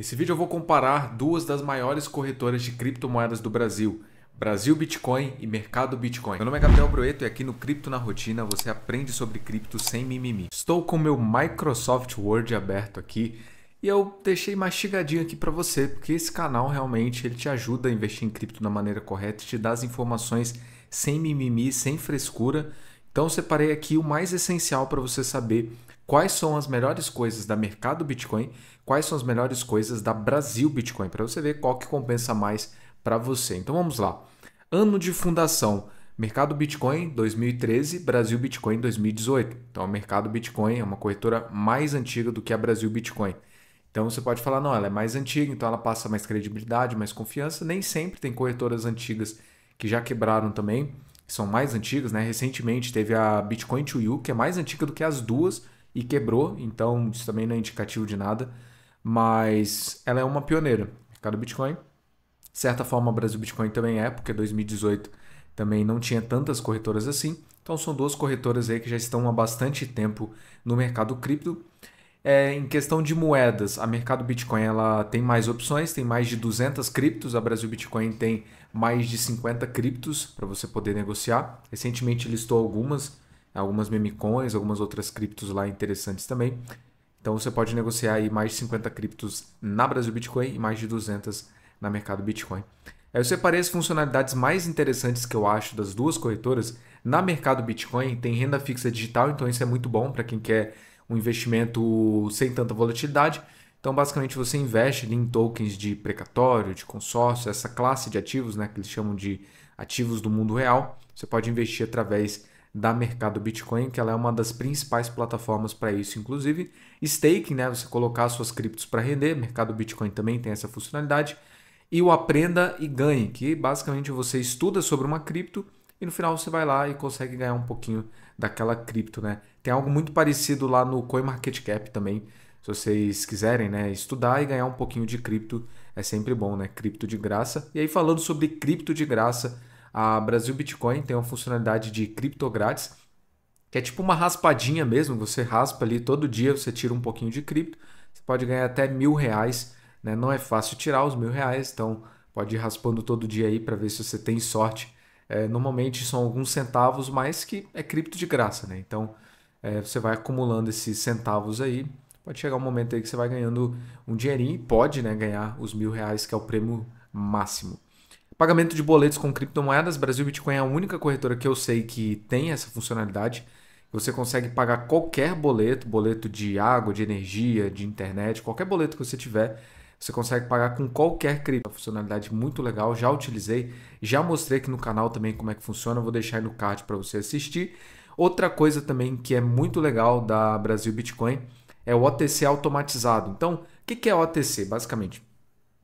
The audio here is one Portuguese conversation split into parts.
Nesse vídeo eu vou comparar duas das maiores corretoras de criptomoedas do Brasil, Brasil Bitcoin e Mercado Bitcoin. Meu nome é Gabriel Broeto e aqui no Cripto na Rotina você aprende sobre cripto sem mimimi. Estou com meu Microsoft Word aberto aqui e eu deixei mastigadinho aqui para você, porque esse canal realmente ele te ajuda a investir em cripto da maneira correta, te dá as informações sem mimimi, sem frescura. Então separei aqui o mais essencial para você saber quais são as melhores coisas da mercado Bitcoin, quais são as melhores coisas da Brasil Bitcoin, para você ver qual que compensa mais para você. Então vamos lá. Ano de fundação. Mercado Bitcoin 2013, Brasil Bitcoin 2018. Então, o Mercado Bitcoin é uma corretora mais antiga do que a Brasil Bitcoin. Então, você pode falar, não, ela é mais antiga, então ela passa mais credibilidade, mais confiança. Nem sempre tem corretoras antigas que já quebraram também, que são mais antigas, né? Recentemente teve a Bitcoin to You, que é mais antiga do que as duas, e quebrou, então isso também não é indicativo de nada, mas ela é uma pioneira mercado Bitcoin. certa forma, o Brasil Bitcoin também é, porque 2018 também não tinha tantas corretoras assim. Então são duas corretoras aí que já estão há bastante tempo no mercado cripto. É, em questão de moedas, a mercado Bitcoin ela tem mais opções, tem mais de 200 criptos, a Brasil Bitcoin tem mais de 50 criptos para você poder negociar. Recentemente listou algumas, algumas memecoins, algumas outras criptos lá interessantes também. Então você pode negociar aí mais de 50 criptos na Brasil Bitcoin e mais de 200 na mercado Bitcoin. Eu separei as funcionalidades mais interessantes que eu acho das duas corretoras. Na mercado Bitcoin tem renda fixa digital, então isso é muito bom para quem quer um investimento sem tanta volatilidade. Então, basicamente, você investe em tokens de precatório, de consórcio, essa classe de ativos né, que eles chamam de ativos do mundo real. Você pode investir através da mercado Bitcoin, que ela é uma das principais plataformas para isso, inclusive. Staking, né? Você colocar suas criptos para render, mercado Bitcoin também tem essa funcionalidade. E o Aprenda e Ganhe, que basicamente você estuda sobre uma cripto e no final você vai lá e consegue ganhar um pouquinho daquela cripto, né? Tem algo muito parecido lá no CoinMarketCap também. Se vocês quiserem, né, estudar e ganhar um pouquinho de cripto, é sempre bom, né? Cripto de graça. E aí falando sobre cripto de graça, a Brasil Bitcoin tem uma funcionalidade de cripto grátis, que é tipo uma raspadinha mesmo. Você raspa ali todo dia, você tira um pouquinho de cripto. Você pode ganhar até mil reais. Né? Não é fácil tirar os mil reais, então pode ir raspando todo dia aí para ver se você tem sorte. É, normalmente são alguns centavos, mas que é cripto de graça, né? Então é, você vai acumulando esses centavos aí. Pode chegar um momento aí que você vai ganhando um dinheirinho e pode né, ganhar os mil reais, que é o prêmio máximo. Pagamento de boletos com criptomoedas. Brasil Bitcoin é a única corretora que eu sei que tem essa funcionalidade. Você consegue pagar qualquer boleto, boleto de água, de energia, de internet, qualquer boleto que você tiver, você consegue pagar com qualquer cripto. É uma funcionalidade muito legal, já utilizei, já mostrei aqui no canal também como é que funciona, vou deixar aí no card para você assistir. Outra coisa também que é muito legal da Brasil Bitcoin é o OTC automatizado. Então, o que é OTC? Basicamente,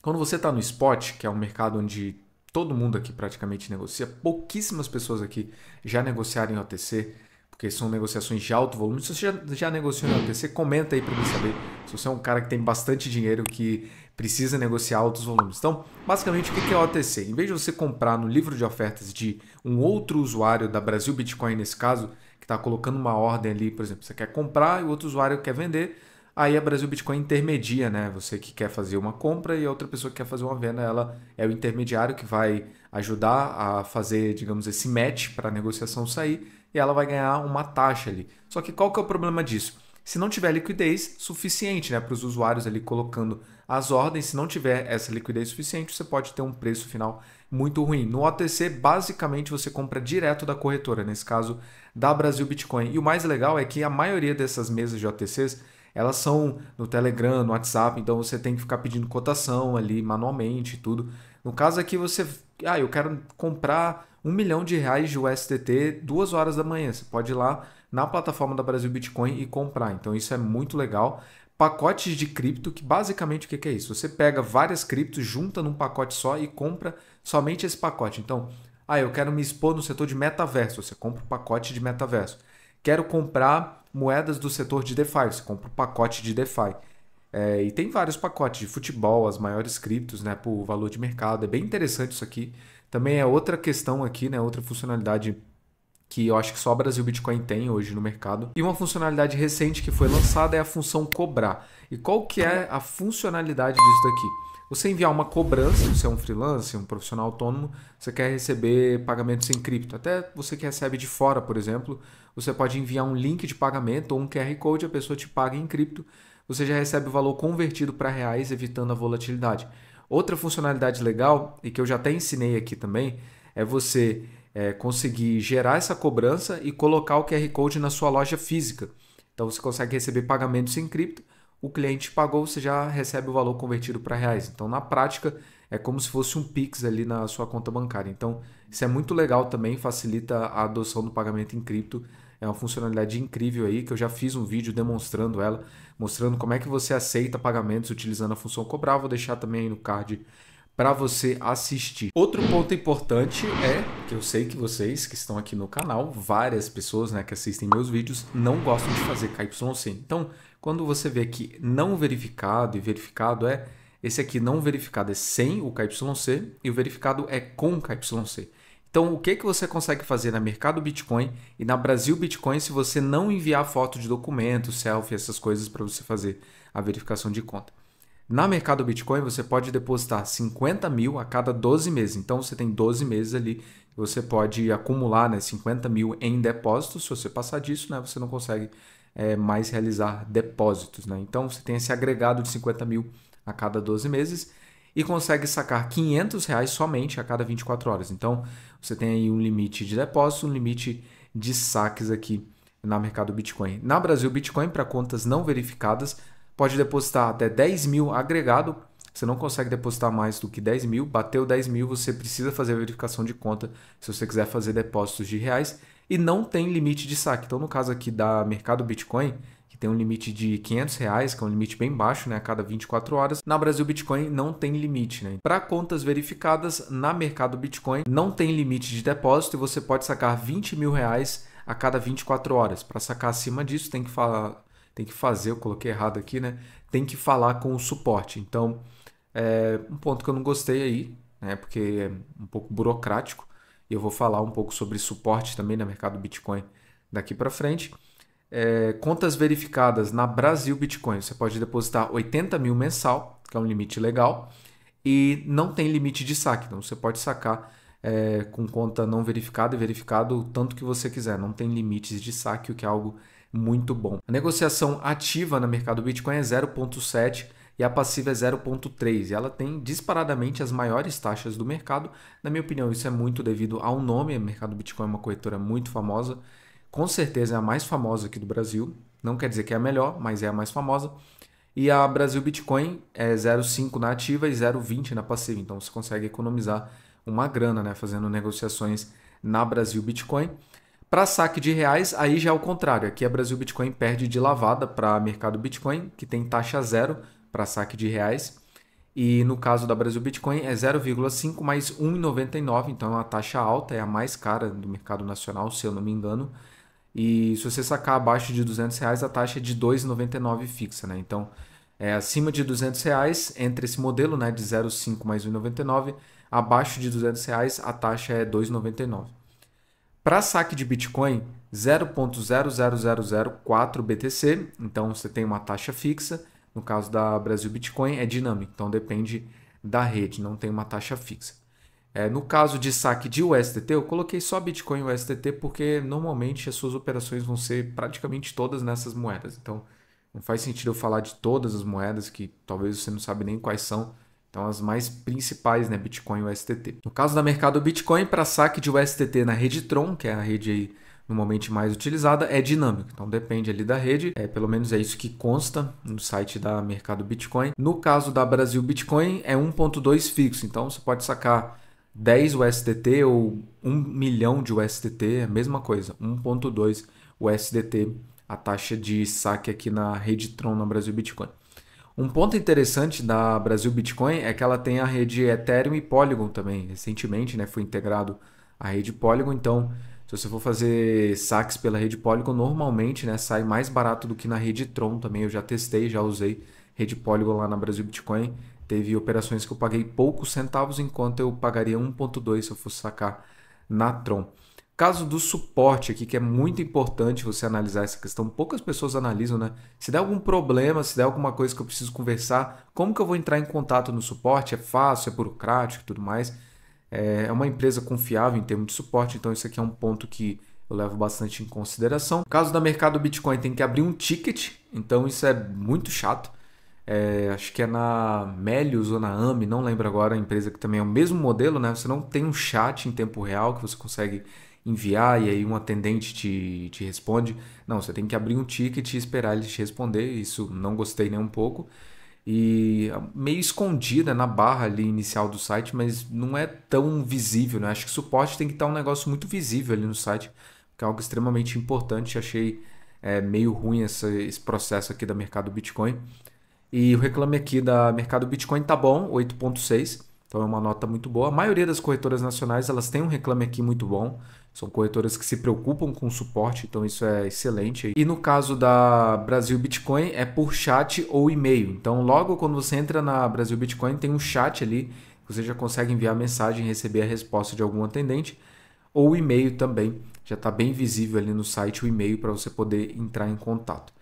quando você está no spot, que é um mercado onde todo mundo aqui praticamente negocia, pouquíssimas pessoas aqui já negociaram em OTC, porque são negociações de alto volume. Se você já, já negociou em OTC, comenta aí para mim saber se você é um cara que tem bastante dinheiro que precisa negociar altos volumes. Então, basicamente, o que é OTC? Em vez de você comprar no livro de ofertas de um outro usuário da Brasil Bitcoin, nesse caso, que está colocando uma ordem ali, por exemplo, você quer comprar e o outro usuário quer vender, Aí a Brasil Bitcoin intermedia, né? Você que quer fazer uma compra e a outra pessoa que quer fazer uma venda, ela é o intermediário que vai ajudar a fazer, digamos, esse match para a negociação sair e ela vai ganhar uma taxa ali. Só que qual que é o problema disso? Se não tiver liquidez suficiente né, para os usuários ali colocando as ordens, se não tiver essa liquidez suficiente, você pode ter um preço final muito ruim. No OTC, basicamente, você compra direto da corretora, nesse caso da Brasil Bitcoin. E o mais legal é que a maioria dessas mesas de OTCs elas são no Telegram, no WhatsApp, então você tem que ficar pedindo cotação ali manualmente e tudo. No caso aqui, você. Ah, eu quero comprar um milhão de reais de USDT duas horas da manhã. Você pode ir lá na plataforma da Brasil Bitcoin e comprar. Então isso é muito legal. Pacotes de cripto, que basicamente o que é isso? Você pega várias criptos, junta num pacote só e compra somente esse pacote. Então, ah, eu quero me expor no setor de metaverso. Você compra o um pacote de metaverso. Quero comprar moedas do setor de DeFi, você compra o um pacote de DeFi. É, e tem vários pacotes de futebol, as maiores criptos, né, por valor de mercado. É bem interessante isso aqui. Também é outra questão aqui, né, outra funcionalidade que eu acho que só o Brasil Bitcoin tem hoje no mercado. E uma funcionalidade recente que foi lançada é a função cobrar. E qual que é a funcionalidade disso daqui? Você enviar uma cobrança, você é um freelancer, um profissional autônomo, você quer receber pagamentos em cripto. Até você que recebe de fora, por exemplo, você pode enviar um link de pagamento ou um QR Code, a pessoa te paga em cripto, você já recebe o valor convertido para reais, evitando a volatilidade. Outra funcionalidade legal, e que eu já até ensinei aqui também, é você é, conseguir gerar essa cobrança e colocar o QR Code na sua loja física. Então você consegue receber pagamentos em cripto, o cliente pagou, você já recebe o valor convertido para reais. Então na prática é como se fosse um Pix ali na sua conta bancária. Então isso é muito legal também, facilita a adoção do pagamento em cripto. É uma funcionalidade incrível aí que eu já fiz um vídeo demonstrando ela, mostrando como é que você aceita pagamentos utilizando a função cobrar. Vou deixar também aí no card para você assistir. Outro ponto importante é que eu sei que vocês que estão aqui no canal, várias pessoas né, que assistem meus vídeos, não gostam de fazer KYC. Então, quando você vê aqui não verificado e verificado é esse aqui não verificado é sem o KYC e o verificado é com o KYC. Então, o que, que você consegue fazer na Mercado Bitcoin e na Brasil Bitcoin se você não enviar foto de documento, selfie, essas coisas para você fazer a verificação de conta? Na mercado Bitcoin, você pode depositar 50 mil a cada 12 meses. Então, você tem 12 meses ali, você pode acumular né, 50 mil em depósitos. Se você passar disso, né, você não consegue é, mais realizar depósitos. Né? Então, você tem esse agregado de 50 mil a cada 12 meses e consegue sacar 500 reais somente a cada 24 horas. Então, você tem aí um limite de depósito, um limite de saques aqui na mercado Bitcoin. Na Brasil Bitcoin, para contas não verificadas, pode depositar até 10 mil agregado. Você não consegue depositar mais do que 10 mil. Bateu 10 mil, você precisa fazer a verificação de conta se você quiser fazer depósitos de reais. E não tem limite de saque. Então, no caso aqui da Mercado Bitcoin, que tem um limite de 500 reais, que é um limite bem baixo, né, a cada 24 horas. Na Brasil Bitcoin não tem limite, né? Para contas verificadas na Mercado Bitcoin não tem limite de depósito e você pode sacar 20 mil reais a cada 24 horas. Para sacar acima disso tem que falar tem que fazer, eu coloquei errado aqui, né? Tem que falar com o suporte. Então, é um ponto que eu não gostei aí, né? Porque é um pouco burocrático. E eu vou falar um pouco sobre suporte também no mercado Bitcoin daqui para frente. É, contas verificadas na Brasil Bitcoin, você pode depositar 80 mil mensal, que é um limite legal, e não tem limite de saque, então você pode sacar é, com conta não verificada e verificado o tanto que você quiser, não tem limites de saque, o que é algo muito bom. A negociação ativa no mercado Bitcoin é 0,7 e a passiva é 0,3. E ela tem disparadamente as maiores taxas do mercado. Na minha opinião, isso é muito devido ao nome. O mercado Bitcoin é uma corretora muito famosa. Com certeza é a mais famosa aqui do Brasil. Não quer dizer que é a melhor, mas é a mais famosa. E a Brasil Bitcoin é 0,5 na ativa e 0,20 na passiva. Então você consegue economizar uma grana né, fazendo negociações na Brasil Bitcoin. Para saque de reais, aí já é o contrário. Aqui a é Brasil Bitcoin perde de lavada para mercado Bitcoin, que tem taxa zero para saque de reais. E no caso da Brasil Bitcoin é 0,5 mais 1,99, então é uma taxa alta, é a mais cara do mercado nacional, se eu não me engano. E se você sacar abaixo de 200 reais, a taxa é de 2,99 fixa, né? Então, é acima de 200 reais, entre esse modelo né, de 0,5 mais 1,99, abaixo de 200 reais, a taxa é 2,99. Para saque de Bitcoin, 0.00004 BTC, então você tem uma taxa fixa. No caso da Brasil Bitcoin, é dinâmico, então depende da rede, não tem uma taxa fixa. É, no caso de saque de USDT, eu coloquei só Bitcoin e USDT porque normalmente as suas operações vão ser praticamente todas nessas moedas. Então não faz sentido eu falar de todas as moedas que talvez você não sabe nem quais são então as mais principais, né, Bitcoin e USDT. No caso da mercado Bitcoin, para saque de USDT na rede Tron, que é a rede aí normalmente mais utilizada, é dinâmico. Então depende ali da rede, é, pelo menos é isso que consta no site da Mercado Bitcoin. No caso da Brasil Bitcoin, é 1.2 fixo, então você pode sacar 10 USDT ou 1 milhão de USDT, é a mesma coisa, 1.2 USDT, a taxa de saque aqui na rede Tron na Brasil Bitcoin. Um ponto interessante da Brasil Bitcoin é que ela tem a rede Ethereum e Polygon também. Recentemente né, foi integrado a rede Polygon, então se você for fazer saques pela rede Polygon, normalmente né, sai mais barato do que na rede Tron também. Eu já testei, já usei rede Polygon lá na Brasil Bitcoin. Teve operações que eu paguei poucos centavos, enquanto eu pagaria 1.2 se eu fosse sacar na Tron. Caso do suporte aqui, que é muito importante você analisar essa questão. Poucas pessoas analisam, né? Se der algum problema, se der alguma coisa que eu preciso conversar, como que eu vou entrar em contato no suporte? É fácil, é burocrático e tudo mais. É, é uma empresa confiável em termos de suporte, então isso aqui é um ponto que eu levo bastante em consideração. caso da mercado Bitcoin, tem que abrir um ticket, então isso é muito chato. É, acho que é na Melius ou na AMI, não lembro agora, a empresa que também é o mesmo modelo, né? Você não tem um chat em tempo real que você consegue enviar e aí um atendente te, te responde. Não, você tem que abrir um ticket e esperar ele te responder. Isso não gostei nem um pouco. E ah, meio escondida na barra ali inicial do site, mas não é tão visível, né? Acho que suporte tem que estar um negócio muito visível ali no site, que é algo extremamente importante. Achei é, meio ruim essa, esse processo aqui da Mercado Bitcoin. E o reclame aqui da Mercado Bitcoin tá bom, 8.6. Então é uma nota muito boa. A maioria das corretoras nacionais elas têm um reclame aqui muito bom. São corretoras que se preocupam com o suporte, então isso é excelente. E no caso da Brasil Bitcoin é por chat ou e-mail. Então logo quando você entra na Brasil Bitcoin tem um chat ali, você já consegue enviar mensagem e receber a resposta de algum atendente ou e-mail também. Já está bem visível ali no site o e-mail para você poder entrar em contato.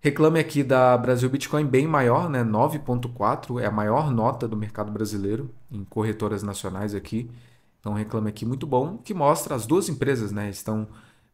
Reclame aqui da Brasil Bitcoin bem maior, né? 9.4 é a maior nota do mercado brasileiro em corretoras nacionais aqui. Então, reclame aqui é muito bom, que mostra as duas empresas, né? Estão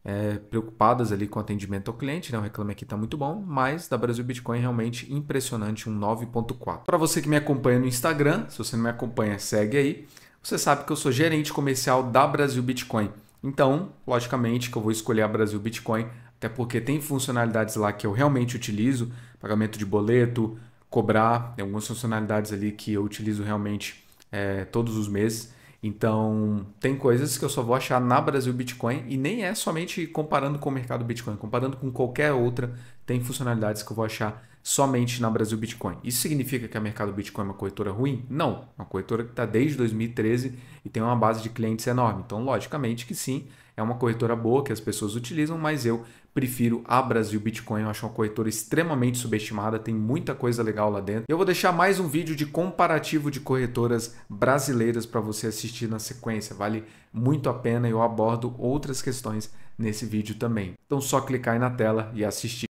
é, preocupadas ali com atendimento ao cliente, né? O reclame aqui está muito bom, mas da Brasil Bitcoin é realmente impressionante, um 9.4. Para você que me acompanha no Instagram, se você não me acompanha, segue aí. Você sabe que eu sou gerente comercial da Brasil Bitcoin. Então, logicamente que eu vou escolher a Brasil Bitcoin, até porque tem funcionalidades lá que eu realmente utilizo, pagamento de boleto, cobrar, tem algumas funcionalidades ali que eu utilizo realmente é, todos os meses. Então, tem coisas que eu só vou achar na Brasil Bitcoin e nem é somente comparando com o mercado Bitcoin, comparando com qualquer outra, tem funcionalidades que eu vou achar somente na Brasil Bitcoin. Isso significa que a Mercado Bitcoin é uma corretora ruim? Não, é uma corretora que está desde 2013 e tem uma base de clientes enorme. Então, logicamente que sim, é uma corretora boa que as pessoas utilizam, mas eu prefiro a Brasil Bitcoin. Eu acho uma corretora extremamente subestimada, tem muita coisa legal lá dentro. Eu vou deixar mais um vídeo de comparativo de corretoras brasileiras para você assistir na sequência. Vale muito a pena, eu abordo outras questões nesse vídeo também. Então só clicar aí na tela e assistir.